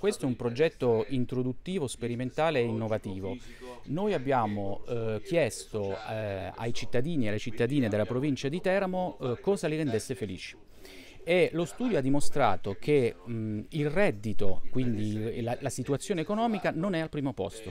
Questo è un progetto introduttivo, sperimentale e innovativo. Noi abbiamo eh, chiesto eh, ai cittadini e alle cittadine della provincia di Teramo eh, cosa li rendesse felici e lo studio ha dimostrato che mh, il reddito, quindi la, la, situazione economica, non è al primo posto.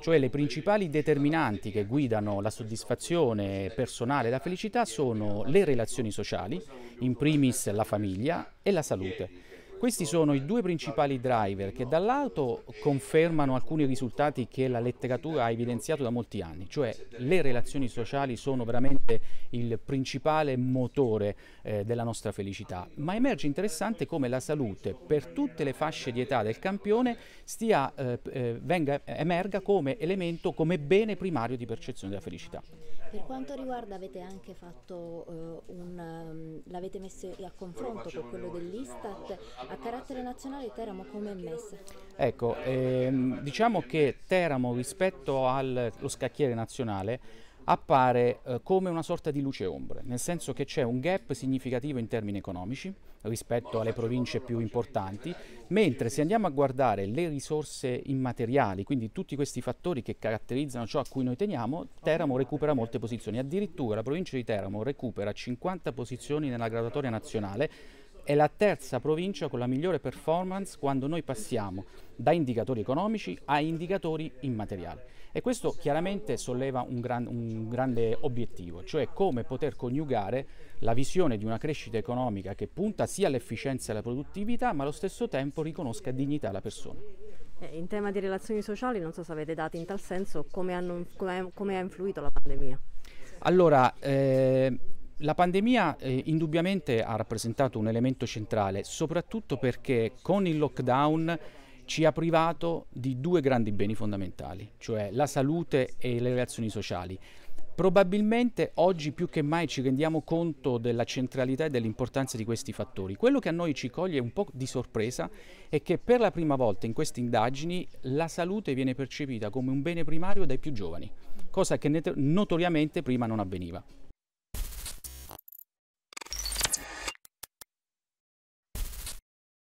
Cioè le principali determinanti che guidano la soddisfazione personale e la felicità sono le relazioni sociali, in primis la famiglia e la salute. Questi sono i due principali driver che dall'alto confermano alcuni risultati che la letteratura ha evidenziato da molti anni, cioè le relazioni sociali sono veramente il principale motore eh, della nostra felicità, ma emerge interessante come la salute per tutte le fasce di età del campione stia, eh, eh venga, emerga come elemento, come bene primario di percezione della felicità. Per quanto riguarda avete anche fatto eh, un, ehm, l'avete messo a confronto con quello dell'Istat a carattere nazionale Teramo come è messa? Ecco, ehm, diciamo che Teramo rispetto allo scacchiere nazionale appare eh, come una sorta di luce ombre, nel senso che c'è un gap significativo in termini economici rispetto alle province più importanti, mentre se andiamo a guardare le risorse immateriali, quindi tutti questi fattori che caratterizzano ciò a cui noi teniamo, Teramo recupera molte posizioni, addirittura la provincia di Teramo recupera 50 posizioni nella graduatoria nazionale è la terza provincia con la migliore performance quando noi passiamo da indicatori economici a indicatori immateriali. E questo chiaramente solleva un, gran, un, grande obiettivo, cioè come poter coniugare la visione di una crescita economica che punta sia all'efficienza e alla produttività, ma allo stesso tempo riconosca dignità alla persona. Eh, in tema di relazioni sociali, non so se avete dati in tal senso, come, hanno, come, come ha influito la pandemia? Allora, eh, la pandemia eh, indubbiamente ha rappresentato un elemento centrale, soprattutto perché con il lockdown ci ha privato di due grandi beni fondamentali, cioè la salute e le relazioni sociali. Probabilmente oggi più che mai ci rendiamo conto della centralità e dell'importanza di questi fattori. Quello che a noi ci coglie un po' di sorpresa è che per la prima volta in queste indagini la salute viene percepita come un bene primario dai più giovani, cosa che notoriamente prima non avveniva.